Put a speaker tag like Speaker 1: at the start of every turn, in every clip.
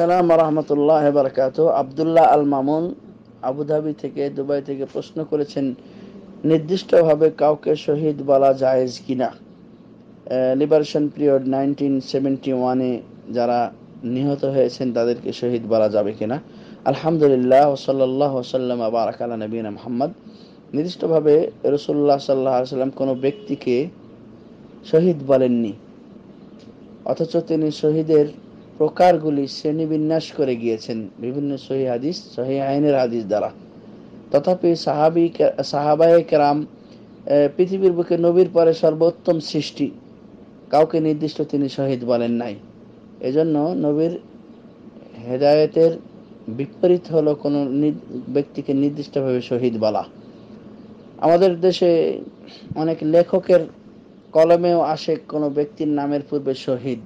Speaker 1: সালাম রহমতুল্লাহ বারকাত আবদুল্লাহ আল মামুন আবুধাবি থেকে দুবাই থেকে প্রশ্ন করেছেন নির্দিষ্টভাবে কাউকে শহীদ বলা জায়েজ কিনা লিবারেশন পিরিয়ড নাইনটিন সেভেন্টি ওয়ানে যারা নিহত হয়েছেন তাদেরকে শহীদ বলা যাবে কিনা আলহামদুলিল্লাহ ওসল্লাহ ওসাল্লাম আবারাকালা নবীন মোহাম্মদ নির্দিষ্টভাবে রসুল্লাহ সাল্লাহ সাল্লাম কোনো ব্যক্তিকে শহীদ বলেননি অথচ তিনি শহীদের প্রকারগুলি শ্রেণীবিন্যাস করে গিয়েছেন বিভিন্ন সহি হাদিস সহি আইনের হাদিস দ্বারা তথাপি সাহাবি সাহাবায়ে কেরাম পৃথিবীর বুকে নবীর পরে সর্বোত্তম সৃষ্টি কাউকে নির্দিষ্ট তিনি শহীদ বলেন নাই এজন্য নবীর হেদায়তের বিপরীত হলো কোনো ব্যক্তিকে নির্দিষ্টভাবে শহীদ বলা আমাদের দেশে অনেক লেখকের কলমেও আসে কোনো ব্যক্তির নামের পূর্বে শহীদ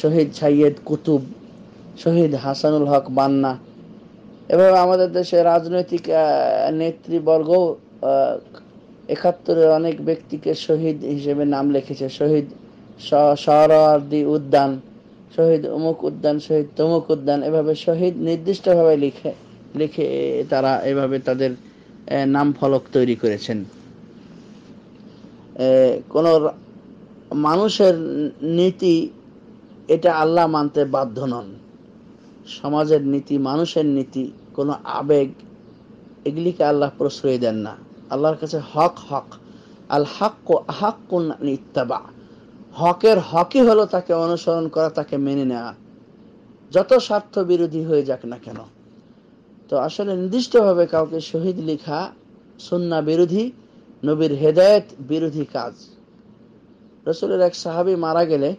Speaker 1: শহীদ সাইয়েদ কুতুব শহীদ হাসানুল হক বান্না এভাবে আমাদের দেশে রাজনৈতিক নেতৃবর্গও একাত্তরের অনেক ব্যক্তিকে শহীদ হিসেবে নাম লিখেছে শহীদ সরদি উদ্যান শহীদ অমুক উদ্যান শহীদ তমুক উদ্যান এভাবে শহীদ নির্দিষ্টভাবে লিখে লিখে তারা এভাবে তাদের নাম ফলক তৈরি করেছেন কোনো মানুষের নীতি এটা আল্লাহ মানতে বাধ্য নন সমাজের নীতি মানুষের নীতি কোনো আবেগ এগুলিকে আল্লাহ প্রশ্রয় দেন না আল্লাহর কাছে হক হক আল হাক্ক হাক্ক ইত্তাবা হকের হকই হলো তাকে অনুসরণ করা তাকে মেনে নেওয়া যত স্বার্থ বিরোধী হয়ে যাক না কেন তো আসলে নির্দিষ্টভাবে কাউকে শহীদ লেখা সন্না বিরোধী নবীর হেদায়ত বিরোধী কাজ রসুলের এক সাহাবি মারা গেলে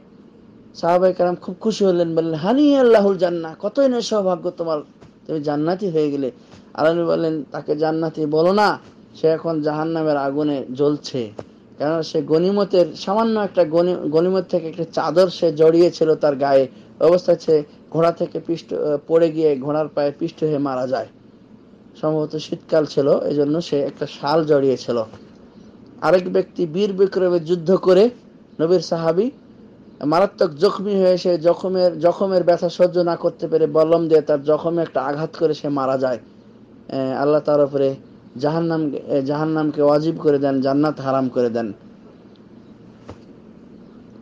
Speaker 1: সাহাবাই কালাম খুব খুশি হলেন বললেন হানি আল্লাহুল জান্না কতই না সৌভাগ্য তোমার তুমি জান্নাতি হয়ে গেলে আল্লাহ বললেন তাকে জান্নাতি বলো না সে এখন জাহান্নামের আগুনে জ্বলছে কেননা সে গনিমতের সামান্য একটা গনিমত থেকে একটা চাদর সে জড়িয়েছিল তার গায়ে অবস্থা সে ঘোড়া থেকে পিষ্ট পড়ে গিয়ে ঘোড়ার পায়ে পিষ্ট হয়ে মারা যায় সম্ভবত শীতকাল ছিল এই জন্য সে একটা শাল জড়িয়েছিল আরেক ব্যক্তি বীর বিক্রমে যুদ্ধ করে নবীর সাহাবি মারাত্মক জখমি হয়ে সে জখমের জখমের ব্যথা সহ্য না করতে পেরে বলম দিয়ে তার জখমে একটা আঘাত করে সে মারা যায় আল্লাহ তার উপরে জাহান্নাম জাহান্নামকে ওয়াজিব করে দেন জান্নাত হারাম করে দেন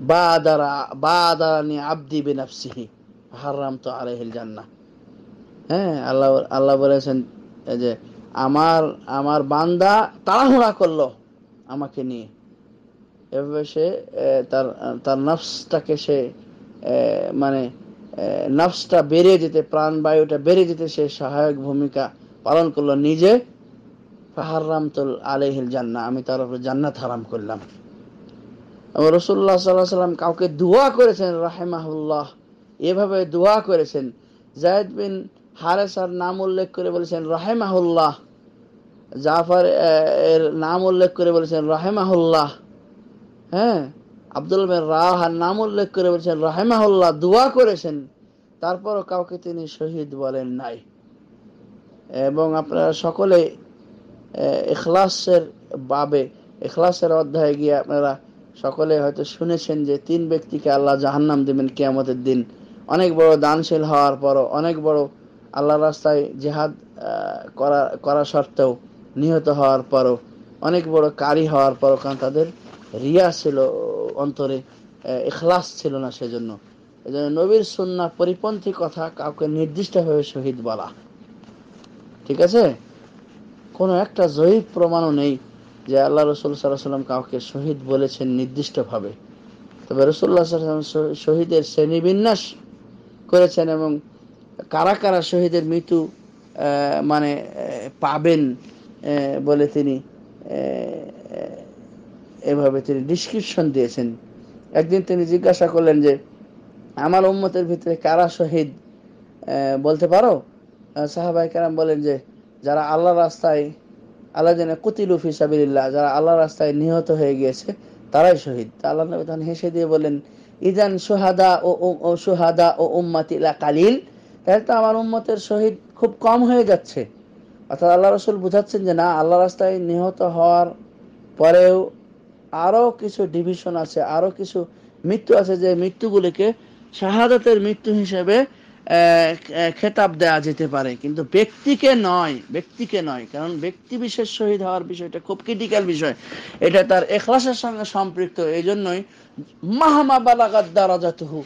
Speaker 1: বা দ্বারা বা দ্বারা নিয়ে আব্দি বিনাফসিহি হারাম তো আরেহিল জান্না হ্যাঁ আল্লাহ বলেছেন যে আমার আমার বান্দা তাড়াহুড়া করলো আমাকে নিয়ে এভাবে সে তার তার নাফসটাকে সে মানে নাফসটা বেরিয়ে যেতে প্রাণবায়ুটা বেরিয়ে যেতে সে সহায়ক ভূমিকা পালন করলো নিজে ফাহারাম তুল আলহিল জান্না আমি তার উপরে জান্নাত হারাম করলাম এবং রসুল্লাহ সাল্লাহ সাল্লাম কাউকে দোয়া করেছেন রাহেমাহুল্লাহ এভাবে দোয়া করেছেন জায়দ বিন হারেসার নাম উল্লেখ করে বলেছেন রাহেমাহুল্লাহ জাফার এর নাম উল্লেখ করে বলেছেন রাহেমাহুল্লাহ হ্যাঁ আব্দুল রাহার নাম উল্লেখ করে বলছেন রাহেমাহুল্লাহ দোয়া করেছেন তারপরও কাউকে তিনি শহীদ বলেন নাই এবং আপনারা সকলে এখলাসের বাবে এখলাসের অধ্যায়ে গিয়ে আপনারা সকলে হয়তো শুনেছেন যে তিন ব্যক্তিকে আল্লাহ জাহান্নাম দেবেন কেয়ামতের দিন অনেক বড় দানশীল হওয়ার পরও অনেক বড় আল্লাহ রাস্তায় জেহাদ করা করা সত্ত্বেও নিহত হওয়ার পরও অনেক বড় কারি হওয়ার পরও কারণ তাদের রিয়া ছিল অন্তরে এখলাস ছিল না সেজন্য এজন্য নবীর সুন্না পরিপন্থী কথা কাউকে নির্দিষ্টভাবে শহীদ বলা ঠিক আছে কোনো একটা জয়ীব প্রমাণও নেই যে আল্লাহ রসুল সাল্লাহ সাল্লাম কাউকে শহীদ বলেছেন নির্দিষ্টভাবে তবে রসুল্লাহ সাল্লাম শহীদের শ্রেণীবিন্যাস করেছেন এবং কারা কারা শহীদের মৃত্যু মানে পাবেন বলে তিনি এভাবে তিনি ডিসক্রিপশন দিয়েছেন একদিন তিনি জিজ্ঞাসা করলেন যে আমার উম্মতের ভিতরে কারা শহীদ বলতে পারো সাহাবাই কারাম বলেন যে যারা আল্লাহ রাস্তায় আল্লাহ যেন কুতিলু ফিসাবিল্লাহ যারা আল্লাহ রাস্তায় নিহত হয়ে গিয়েছে তারাই শহীদ আল্লাহ নবী তখন হেসে দিয়ে বলেন ইদান সোহাদা ও ও উম্মাত ও উম্মাতিলা কালিল তাহলে তো আমার উম্মতের শহীদ খুব কম হয়ে যাচ্ছে অর্থাৎ আল্লাহ রসুল বুঝাচ্ছেন যে না আল্লাহ রাস্তায় নিহত হওয়ার পরেও আরো কিছু ডিভিশন আছে আরও কিছু মৃত্যু আছে যে মৃত্যুগুলিকে শাহাদাতের মৃত্যু হিসেবে খেতাব দেয়া যেতে পারে কিন্তু ব্যক্তিকে নয় ব্যক্তিকে নয় কারণ ব্যক্তি বিশেষ শহীদ হওয়ার বিষয়টা খুব ক্রিটিক্যাল বিষয় এটা তার এখলাসের সঙ্গে সম্পৃক্ত এই জন্যই মাহামা বালাগার দ্বারা যতহু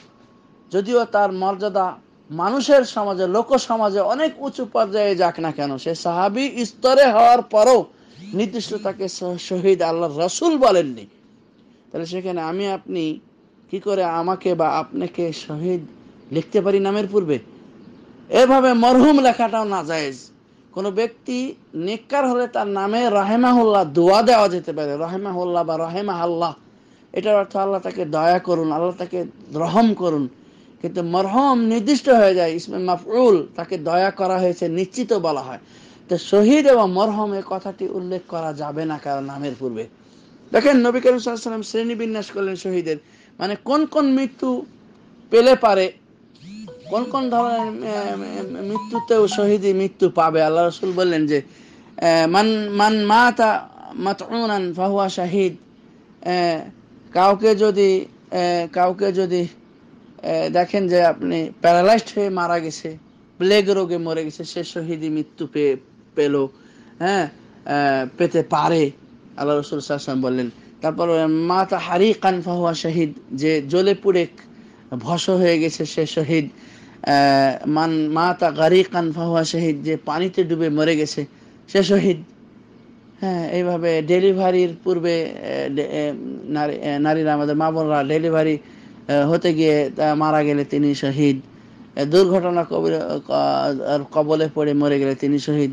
Speaker 1: যদিও তার মর্যাদা মানুষের সমাজে লোক সমাজে অনেক উঁচু পর্যায়ে যাক না কেন সে সাহাবি স্তরে হওয়ার পরও নির্দিষ্ট তাকে শহীদ আল্লাহ রাসুল বলেননি তাহলে সেখানে আমি আপনি কি করে আমাকে বা আপনাকে শহীদ লিখতে পারি নামের পূর্বে এভাবে মরহুম লেখাটাও না যায়জ কোনো ব্যক্তি নেককার হলে তার নামে রাহেমাহুল্লাহ দোয়া দেওয়া যেতে পারে রাহেমাহুল্লাহ বা রাহেমা আল্লাহ এটার অর্থ আল্লাহ তাকে দয়া করুন আল্লাহ তাকে রহম করুন কিন্তু মরহম নির্দিষ্ট হয়ে যায় ইসমে মাফরুল তাকে দয়া করা হয়েছে নিশ্চিত বলা হয় তো শহীদ এবং মরহম এ কথাটি উল্লেখ করা যাবে না কারো নামের পূর্বে দেখেন নবী করিম সাল্লাম শ্রেণী বিন্যাস করলেন শহীদের মানে কোন কোন মৃত্যু পেলে পারে কোন কোন ধরনের মৃত্যুতেও শহীদ মৃত্যু পাবে আল্লাহ রসুল বললেন যে মান মান মা মাতুনান ফাহুয়া শাহিদ কাউকে যদি কাউকে যদি দেখেন যে আপনি প্যারালাইজড হয়ে মারা গেছে প্লেগ রোগে মরে গেছে সে শহীদি মৃত্যু পেয়ে পেল হ্যাঁ পেতে পারে আল্লাহ রসুল সাহসাম বললেন তারপর মাতা হারি কানফা হওয়া শহীদ যে জ্বলে পুড়ে ভস হয়ে গেছে সে শহীদ মান মাতা গারি কানফা হওয়া শহীদ যে পানিতে ডুবে মরে গেছে সে শহীদ হ্যাঁ এইভাবে ডেলিভারির পূর্বে নারী নারীরা আমাদের মা বোনরা ডেলিভারি হতে গিয়ে মারা গেলে তিনি শহীদ দুর্ঘটনা কবলে পড়ে মরে গেলে তিনি শহীদ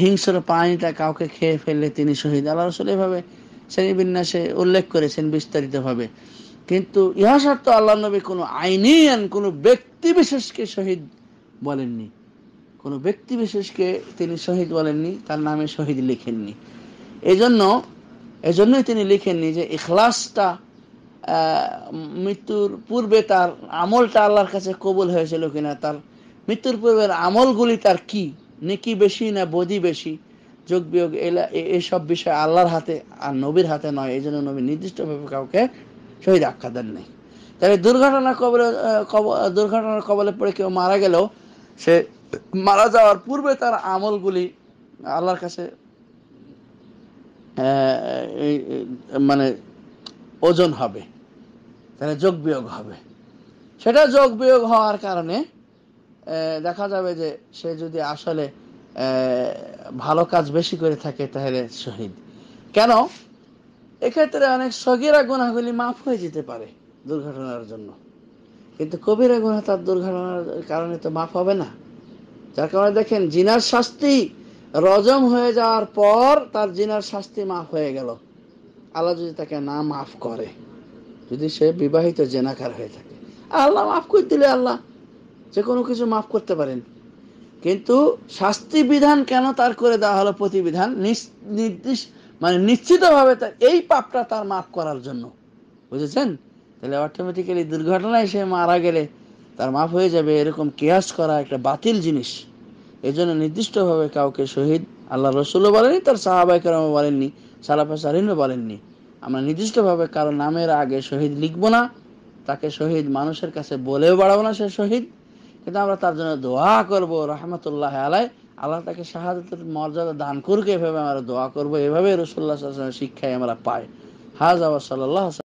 Speaker 1: হিংস্র পানিটা কাউকে খেয়ে ফেললে তিনি শহীদ আল্লাহ রসুল এভাবে শ্রেণীবিন্যাসে উল্লেখ করেছেন বিস্তারিতভাবে কিন্তু ইহা সত্ত্বেও আল্লাহ নবী কোনো আইনিয়ান কোনো ব্যক্তি বিশেষকে শহীদ বলেননি কোনো ব্যক্তি বিশেষকে তিনি শহীদ বলেননি তার নামে শহীদ লিখেননি এজন্য এজন্যই তিনি লিখেননি যে ইখলাসটা মৃত্যুর পূর্বে তার আমলটা আল্লাহর কাছে কবুল হয়েছিল কিনা তার মৃত্যুর পূর্বের আমলগুলি তার কি নেকি বেশি না বদি বেশি যোগ বিয়োগ এসব বিষয় আল্লাহর হাতে আর নবীর হাতে নয় এই জন্য নবী নির্দিষ্টভাবে কাউকে শহীদ আখ্যা দেন নাই তাহলে দুর্ঘটনা কবলে দুর্ঘটনার কবলে পড়ে কেউ মারা গেলেও সে মারা যাওয়ার পূর্বে তার আমলগুলি আল্লাহর কাছে মানে ওজন হবে তাহলে যোগ বিয়োগ হবে সেটা যোগ বিয়োগ হওয়ার কারণে দেখা যাবে যে সে যদি আসলে ভালো কাজ বেশি করে থাকে তাহলে শহীদ কেন এক্ষেত্রে অনেক সগিরা গুণাগুলি মাফ হয়ে যেতে পারে দুর্ঘটনার জন্য কিন্তু কবিরা গুণা তার দুর্ঘটনার কারণে তো মাফ হবে না যার কারণে দেখেন জিনার শাস্তি রজম হয়ে যাওয়ার পর তার জিনার শাস্তি মাফ হয়ে গেল আল্লাহ যদি তাকে না মাফ করে যদি সে বিবাহিত জেনাকার হয়ে থাকে আল্লাহ মাফ করে দিলে আল্লাহ যে কোনো কিছু মাফ করতে পারেন কিন্তু শাস্তি বিধান কেন তার করে দেওয়া হলো প্রতিবিধান নির্দিষ্ট মানে নিশ্চিতভাবে তার এই পাপটা তার মাফ করার জন্য বুঝেছেন তাহলে অটোমেটিক্যালি দুর্ঘটনায় সে মারা গেলে তার মাফ হয়ে যাবে এরকম কেয়াস করা একটা বাতিল জিনিস এজন্য নির্দিষ্টভাবে কাউকে শহীদ আল্লাহ রসুলও বলেনি তার সাহাবাইকেরামও বলেননি সালাফা সারিনও বলেননি আমরা নির্দিষ্টভাবে কারো নামের আগে শহীদ লিখবো না তাকে শহীদ মানুষের কাছে বলেও বাড়াবো না সে শহীদ কিন্তু আমরা তার জন্য দোয়া করব রহমতুল্লাহ আলাই আল্লাহ তাকে শাহাদতের মর্যাদা দান করুক এভাবে আমরা দোয়া করব এভাবে রসুল্লাহ শিক্ষায় আমরা পাই হাজ আবার সাল্লাহ